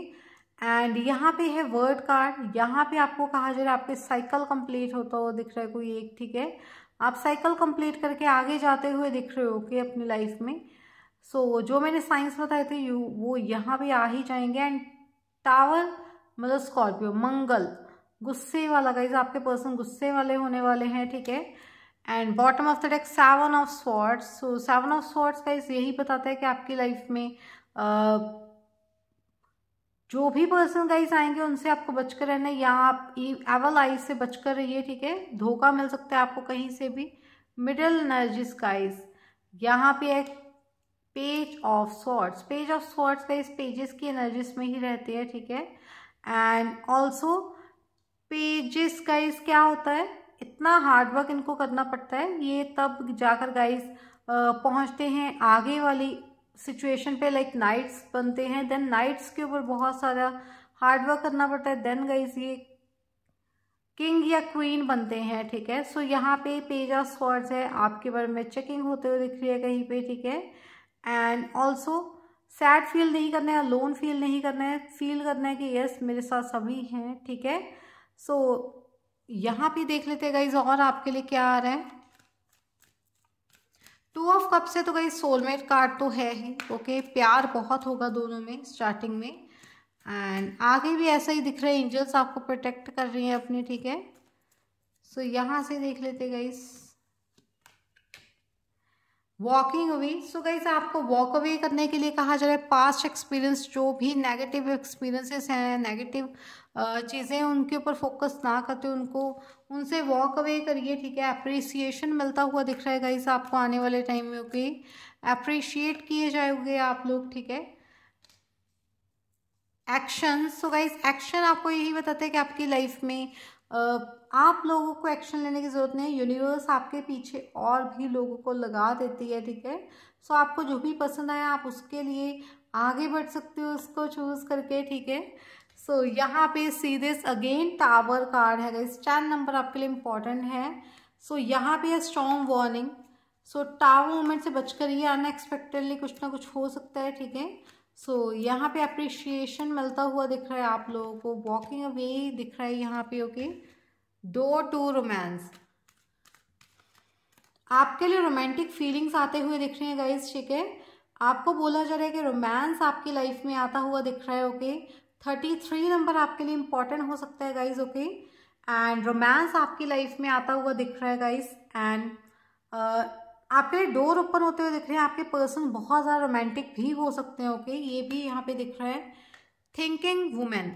एंड यहाँ पे है वर्ड कार्ड यहाँ पे आपको कहा जा रहा है आपके साइकिल कंप्लीट होता हुआ दिख रहा है कोई एक ठीक है आप साइकिल कंप्लीट करके आगे जाते हुए दिख रहे हो कि अपनी लाइफ में सो so, जो मैंने साइंस बताए थे यू वो यहाँ भी आ ही जाएंगे एंड टावर मतलब स्कॉर्पियो मंगल गुस्से वाला गाइज आपके पर्सन गुस्से वाले होने वाले हैं ठीक है and bottom of the deck seven of swords so seven of swords guys यही बताता है कि आपकी लाइफ में uh, जो भी पर्सन गाइस आएंगे उनसे आपको बचकर रहना है या आप एवल e- आइज से बचकर रहिए ठीक है धोखा मिल सकता है आपको कहीं से भी मिडल नर्जिस गाइस यहाँ पे एक page of swords page of swords guys pages की एनर्जिस में ही रहती है ठीक है एंड ऑल्सो पेजेस गाइस क्या होता है इतना हार्डवर्क इनको करना पड़ता है ये तब जाकर गाइस पहुंचते हैं आगे वाली सिचुएशन पे लाइक नाइट्स बनते हैं देन नाइट्स के ऊपर बहुत सारा हार्डवर्क करना पड़ता है देन गाइज ये किंग या क्वीन बनते हैं ठीक है सो so, यहाँ पे पेज ऑफ स्वर्ड्स है आपके बारे में चेकिंग होते हुए दिख रही है कहीं पे ठीक है एंड ऑल्सो सैड फील नहीं करना है लोन फील नहीं करना है फील करना है कि यस मेरे साथ सभी हैं ठीक है सो so, यहाँ पे देख लेते हैं गाइज और आपके लिए क्या आ रहा है टू ऑफ कप से तो गई सोलमेट कार्ड तो है ही ओके प्यार बहुत होगा दोनों में स्टार्टिंग में एंड आगे भी ऐसा ही दिख रहा है एंजल्स आपको प्रोटेक्ट कर रही हैं अपनी ठीक है सो so, यहाँ से देख लेते guys walking away so guys आपको वॉक अवे करने के लिए कहा जा रहा है पास्ट एक्सपीरियंस जो भी नेगेटिव एक्सपीरियंसेस हैं नेगेटिव चीज़ें उनके ऊपर फोकस ना करते उनको उनसे वॉक अवे करिए ठीक है अप्रिसिएशन मिलता हुआ दिख रहा है गाइस आपको आने वाले टाइम में ओके अप्रिशिएट किए जाएंगे आप लोग ठीक है एक्शन सो गाइस एक्शन आपको यही बताते हैं कि आपकी लाइफ में आप लोगों को एक्शन लेने की ज़रूरत नहीं है यूनिवर्स आपके पीछे और भी लोगों को लगा देती है ठीक है सो आपको जो भी पसंद आया आप उसके लिए आगे बढ़ सकते हो उसको चूज़ करके ठीक है सो so, यहाँ पे see this again tower card है इस टेन नंबर आपके लिए इम्पॉर्टेंट है सो so, यहाँ पे है strong warning so tower moment से बचकर ये अनएक्सपेक्टेडली कुछ ना कुछ हो सकता है ठीक है सो so, यहाँ पे अप्रिशिएशन मिलता हुआ दिख रहा है आप लोगों को वॉकिंग अवे दिख रहा है यहाँ पे ओके डोर टू रोमांस आपके लिए रोमांटिक फीलिंग्स आते हुए दिख रहे हैं गाइज ठीक है आपको बोला जा रहा है कि रोमांस आपकी लाइफ में आता हुआ दिख रहा है ओके थर्टी थ्री नंबर आपके लिए इंपॉर्टेंट हो सकता है गाइज ओके एंड रोमांस आपकी लाइफ में आता हुआ दिख रहा है गाइज एंड आपके डोर ओपन होते हुए दिख रहे हैं आपके पर्सन बहुत ज़्यादा रोमांटिक भी हो सकते हैं ओके okay? ये भी यहाँ पे दिख रहा है थिंकिंग वुमेन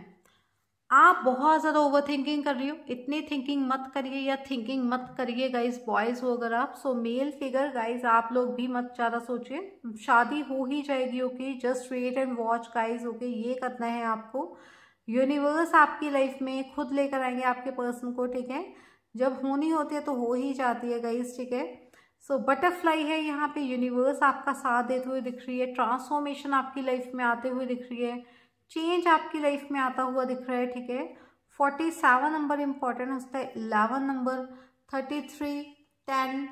आप बहुत ज़्यादा ओवर थिंकिंग कर रही हो इतनी थिंकिंग मत करिए या थिंकिंग मत करिए गाइज बॉयज़ हो अगर आप सो मेल फिगर गाइज आप लोग भी मत ज़्यादा सोचिए शादी हो ही जाएगी okay just wait and watch guys okay ये करना है आपको यूनिवर्स आपकी लाइफ में खुद लेकर आएंगे आपके पर्सन को ठीक है जब होनी होती है तो हो ही जाती है गाइज ठीक है सो so, बटरफ्लाई है यहाँ पे यूनिवर्स आपका साथ देते हुए दिख रही है ट्रांसफॉर्मेशन आपकी लाइफ में आते हुए दिख रही है चेंज आपकी लाइफ में आता हुआ दिख रहा है ठीक है फोर्टी सेवन नंबर इम्पॉर्टेंट होता है eleven number thirty three ten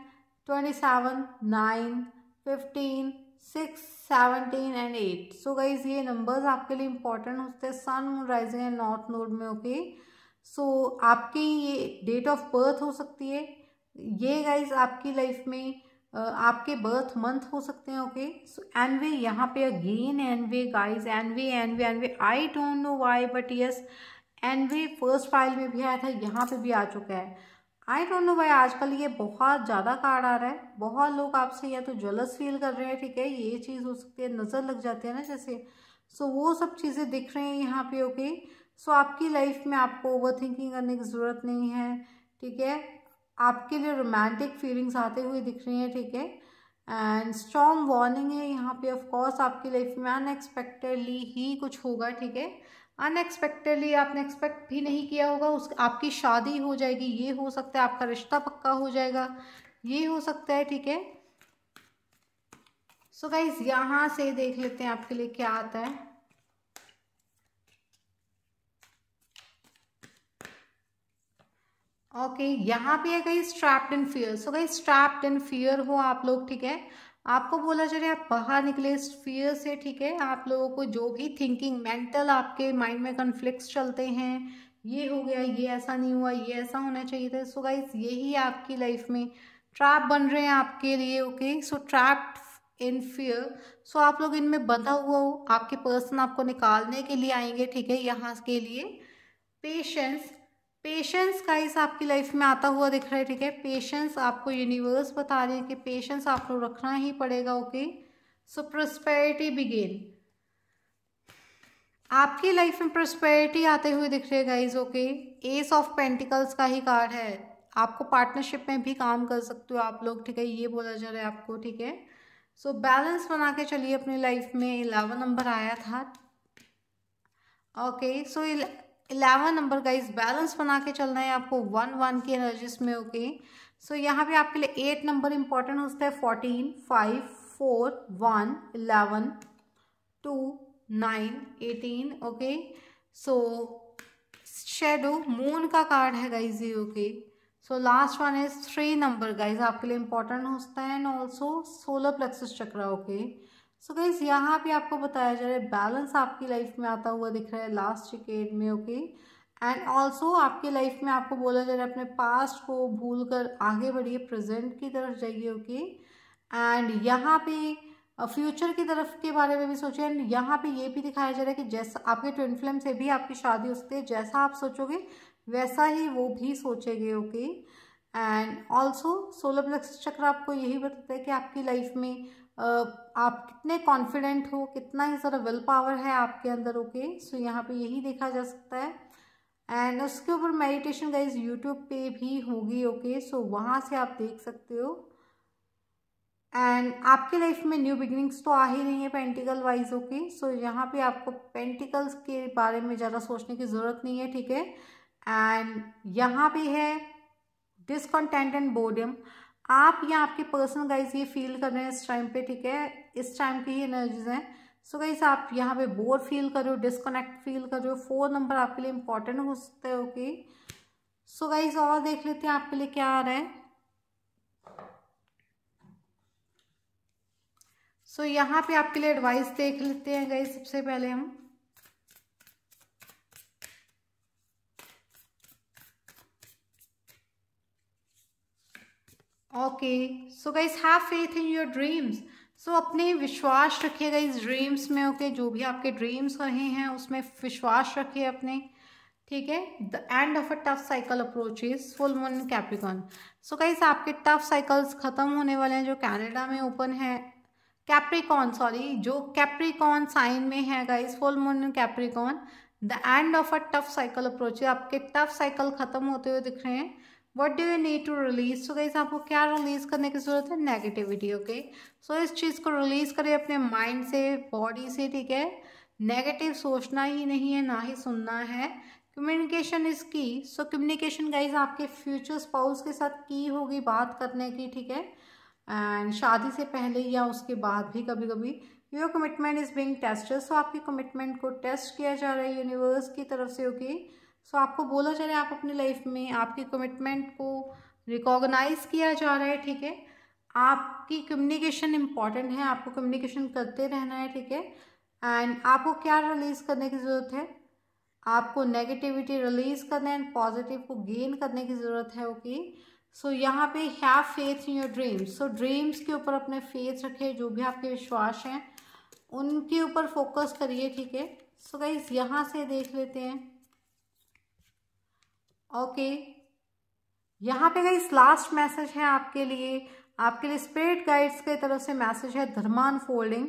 twenty seven nine fifteen six seventeen and eight so guys ये नंबर्स आपके लिए इंपॉर्टेंट होते हैं sun moon rising and north node में ओके okay? सो so, आपकी ये डेट ऑफ बर्थ हो सकती है ये गाइज आपकी लाइफ में आपके बर्थ मंथ हो सकते हैं ओके सो एन वे यहाँ पे again way guys anyway anyway anyway I don't know why but yes way first pile में भी आया था यहाँ पे भी आ चुका है आई डोंट नो वाई आजकल ये बहुत ज़्यादा कार्ड आ रहा है बहुत लोग आपसे या तो जलस फील कर रहे हैं ठीक है ये चीज़ हो सकती है नज़र लग जाती है ना जैसे सो so, वो सब चीज़ें दिख रही हैं यहाँ पे ओके okay? सो so, आपकी लाइफ में आपको ओवर थिंकिंग करने की ज़रूरत नहीं है ठीक है आपके लिए रोमांटिक फीलिंग्स आते हुए दिख रही हैं ठीक है एंड स्ट्रॉन्ग वार्निंग है यहाँ पे ऑफ कोर्स आपकी लाइफ में अनएक्सपेक्टेडली ही कुछ होगा ठीक है अनएक्सपेक्टेडली आपने एक्सपेक्ट भी नहीं किया होगा उस आपकी शादी हो जाएगी ये हो सकता है आपका रिश्ता पक्का हो जाएगा ये हो सकता है ठीक है सो गाइज यहाँ से देख लेते हैं आपके लिए क्या आता है ओके यहाँ पे है कहीं स्ट्रैप्ड इन फियर सो कहीं स्ट्रैप्ड इन फियर हो आप लोग ठीक है आपको बोला जा रहा है आप बाहर निकले इस फियर से ठीक है आप लोगों को जो भी थिंकिंग मेंटल आपके माइंड में कन्फ्लिक्स चलते हैं ये हो गया ये ऐसा नहीं हुआ ये ऐसा होना चाहिए था सो गाइस यही आपकी लाइफ में ट्रैप बन रहे हैं आपके लिए okay so trapped in fear so आप लोग इनमें बंधा हुआ हो आपके पर्सन आपको निकालने के लिए आएंगे ठीक है यहाँ के लिए पेशेंस पेशेंस का इस आपकी लाइफ में आता हुआ दिख रहा है ठीक है पेशेंस आपको यूनिवर्स बता रही है कि पेशेंस आपको रखना ही पड़ेगा ओके सो प्रस्पैरिटी बिगेन आपकी लाइफ में प्रस्पेरिटी आते हुए दिख रहे guys okay ace of pentacles का ही कार्ड है आपको पार्टनरशिप में भी काम कर सकते हो आप लोग ठीक है ये बोला जा रहा है आपको ठीक है सो बैलेंस बना के चलिए अपनी लाइफ में इलेवन नंबर आया था ओके सो इलेवन नंबर का इस बैलेंस बना के चलना है आपको वन वन की एनर्जीज में ओके सो यहाँ पे आपके लिए एट नंबर इंपॉर्टेंट होता है fourteen five four one eleven two nine eighteen okay so shadow moon का कार्ड है गाइज ये okay so last one is three number guys आपके लिए इंपॉर्टेंट होता है and also solar plexus chakra okay okay? So guys guys यहाँ पे आपको बताया जा रहा है बैलेंस आपकी लाइफ में आता हुआ दिख रहा है लास्ट डिकेड में ओके एंड ऑल्सो आपके लाइफ में आपको बोला जा रहा है अपने पास्ट को भूल कर आगे बढ़िए प्रेजेंट की तरफ जाइए ओके एंड यहाँ पे फ्यूचर uh, की तरफ के बारे में भी सोचिए एंड यहाँ पे ये भी दिखाया जा रहा है कि जैसा आपके ट्विन फिल्म से भी आपकी शादी हो सकती है जैसा आप सोचोगे वैसा ही वो भी सोचेंगे okay and also solar plexus chakra आपको यही बताता है कि आपकी लाइफ में आप कितने कॉन्फिडेंट हो कितना ही ज़रा विल पावर है आपके अंदर ओके सो यहाँ पे यही देखा जा सकता है एंड उसके ऊपर मेडिटेशन गाइज यूट्यूब पे भी होगी ओके सो वहाँ से आप देख सकते हो एंड आपके लाइफ में न्यू बिगिनिंग्स तो आ ही रही है पेंटिकल वाइज ओके सो यहाँ पे आपको पेंटिकल्स के बारे में ज़्यादा सोचने की ज़रूरत नहीं है ठीक है एंड यहाँ पे है डिसकॉन्टेंट एंड बोडियम आप या आपके पर्सनल गाइज ये फील कर रहे हैं इस टाइम पे ठीक है इस टाइम की ही एनर्जीज हैं सो so गाइज आप यहाँ पे बोर फील कर रहे हो डिस्कनेक्ट फील कर रहे हो फोर नंबर आपके लिए इंपॉर्टेंट हो सकते हो कि सो गाइज और देख लेते हैं आपके लिए क्या आ रहा है सो so, यहाँ पे आपके लिए एडवाइस देख लेते हैं गाइज सबसे पहले हम okay so guys have faith in your dreams so अपने विश्वास रखिए गाइज ड्रीम्स में ओके okay? जो भी आपके ड्रीम्स रहे हैं उसमें विश्वास रखिए अपने ठीक है the end of a tough cycle approach is full moon Capricorn so guys आपके टफ साइकिल्स खत्म होने वाले हैं जो कैनेडा में ओपन है कैप्रिकॉन सॉरी जो कैप्रिकॉन साइन में है guys full moon Capricorn the end of a tough cycle approach आपके टफ साइकिल खत्म होते हुए दिख रहे हैं what do you need to release so guys आपको क्या रिलीज करने की ज़रूरत है नेगेटिविटी ओके सो इस चीज़ को रिलीज करें अपने माइंड से बॉडी से ठीक है नेगेटिव सोचना ही नहीं है ना ही सुनना है communication is key so communication guys आपके फ्यूचर स्पाउस के साथ की होगी बात करने की ठीक है एंड शादी से पहले या उसके बाद भी कभी कभी your commitment is being tested so आपकी कमिटमेंट को टेस्ट किया जा रहा है यूनिवर्स की तरफ से ओके okay? सो आपको बोला जा रहा है आप अपनी लाइफ में आपकी कमिटमेंट को रिकॉग्नाइज किया जा रहा है ठीक है आपकी कम्युनिकेशन इम्पॉर्टेंट है आपको कम्युनिकेशन करते रहना है ठीक है एंड आपको क्या रिलीज़ करने की ज़रूरत है आपको नेगेटिविटी रिलीज़ करना एंड पॉजिटिव को गेन करने की ज़रूरत है ओके सो यहाँ पे have faith in your dreams so dreams के ऊपर अपने फेथ रखें जो भी आपके विश्वास हैं उनके ऊपर फोकस करिए ठीक है सो गाइज यहाँ से देख लेते हैं ओके यहाँ पे गई लास्ट मैसेज है आपके लिए आपके लिए स्पिरिट गाइड्स की तरफ से मैसेज है धर्मान folding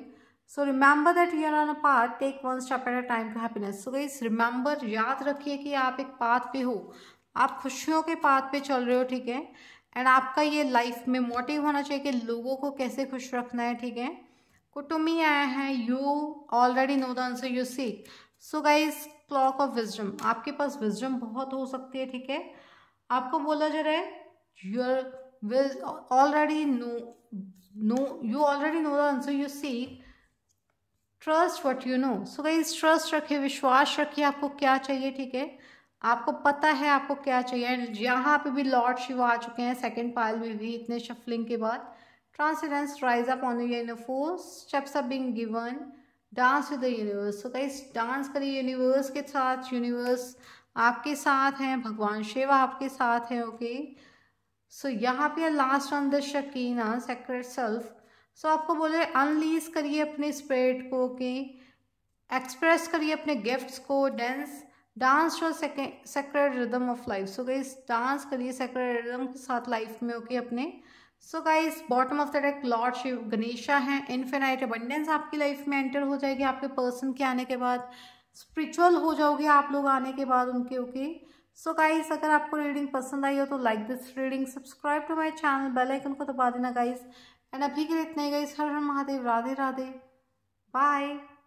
so remember that you're on a path take one step at a time to happiness so guys remember याद रखिए कि आप एक पाथ पे हो आप खुशियों के पाथ पे चल रहे हो ठीक है एंड आपका ये लाइफ में मोटिव होना चाहिए कि लोगों को कैसे खुश रखना है ठीक है कुटुम्बी आया है you already know the answer you see so guys clock of wisdom आपके पास विजडम बहुत हो सकती है ठीक है आपको बोला जा रहा है you're already know know you already know the answer you see trust what you know so guys trust रखिए विश्वास रखिए आपको क्या चाहिए ठीक है आपको पता है आपको क्या चाहिए यहाँ पे भी लॉर्ड शिव आ चुके हैं सेकेंड पायल में भी इतने शफलिंग के बाद transcendence rise up on steps are being given dance with the universe तो गाइस डांस करिए यूनिवर्स के साथ यूनिवर्स आपके साथ हैं भगवान शिव आपके साथ हैं ओके सो यहाँ पे last on the Shekinah sacred self so आपको बोले अनलीज करिए अपने स्पिरिट को ओके एक्सप्रेस करिए अपने गिफ्ट्स को डांस डांस और sacred rhythm of life so guys dance करिए सेक्रेट रिदम के साथ लाइफ में ओके okay, अपने so guys bottom of the deck Lord Shiva Ganesha हैं इन्फेनाइट अबंडेंस आपकी लाइफ में एंटर हो जाएगी आपके पर्सन के आने के बाद स्पिरिचुअल हो जाओगे आप लोग आने के बाद उनके ओके सो गाइस अगर आपको रीडिंग पसंद आई हो तो like this reading subscribe to my channel bell icon को दबा देना गाइस एंड अभी के लिए इतने गाइस हर हर महादेव राधे राधे बाय